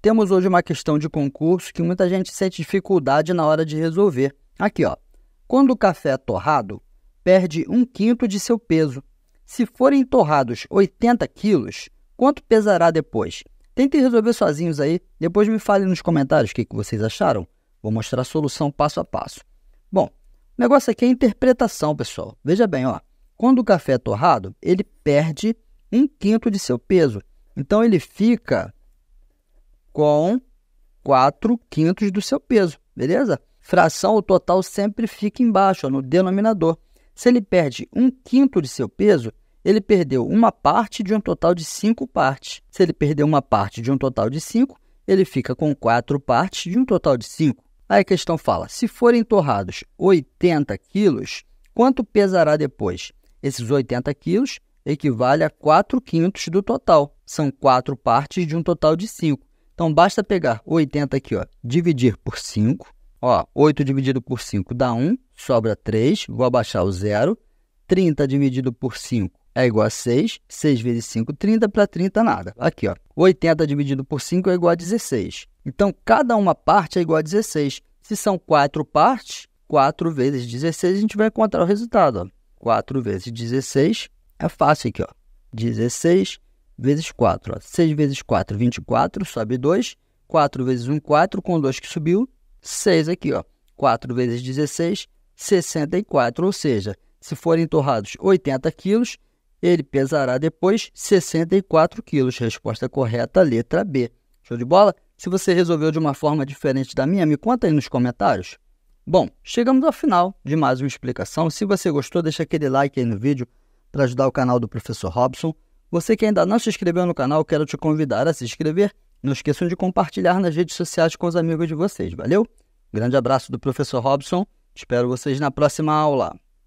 Temos hoje uma questão de concurso que muita gente sente dificuldade na hora de resolver. Aqui, ó. Quando o café é torrado, perde um quinto de seu peso. Se forem torrados 80 quilos, quanto pesará depois? Tentem resolver sozinhos aí, depois me falem nos comentários o que, que vocês acharam. Vou mostrar a solução passo a passo. Bom, o negócio aqui é interpretação, pessoal. Veja bem, ó. Quando o café é torrado, ele perde um quinto de seu peso. Então ele fica com 4 quintos do seu peso, beleza? Fração, o total sempre fica embaixo, ó, no denominador. Se ele perde um quinto de seu peso, ele perdeu uma parte de um total de 5 partes. Se ele perdeu uma parte de um total de 5, ele fica com 4 partes de um total de 5. Aí a questão fala: se forem torrados 80 quilos, quanto pesará depois? Esses 80 quilos equivale a 4 quintos do total. São 4 partes de um total de 5. Então basta pegar 80 aqui, ó, dividir por 5. Ó, 8 dividido por 5 dá 1, sobra 3, vou abaixar o zero. 30 dividido por 5 é igual a 6. 6 vezes 5, 30. Para 30, nada. Aqui, ó. 80 dividido por 5 é igual a 16. Então, cada uma parte é igual a 16. Se são 4 partes, 4 vezes 16, a gente vai encontrar o resultado. Ó. 4 vezes 16 é fácil aqui, ó. 16 vezes 4. 6 vezes 4, 24, sobe 2. 4 vezes 1, 4, com 2 que subiu, 6 aqui. Ó. 4 vezes 16, 64. Ou seja, se forem torrados 80 quilos, ele pesará depois 64 quilos. Resposta correta, letra B. Show de bola? Se você resolveu de uma forma diferente da minha, me conta aí nos comentários. Bom, chegamos ao final de mais uma explicação. Se você gostou, deixa aquele like aí no vídeo para ajudar o canal do Professor Robson. Você que ainda não se inscreveu no canal, quero te convidar a se inscrever. Não esqueçam de compartilhar nas redes sociais com os amigos de vocês, valeu? Grande abraço do professor Robson. Espero vocês na próxima aula.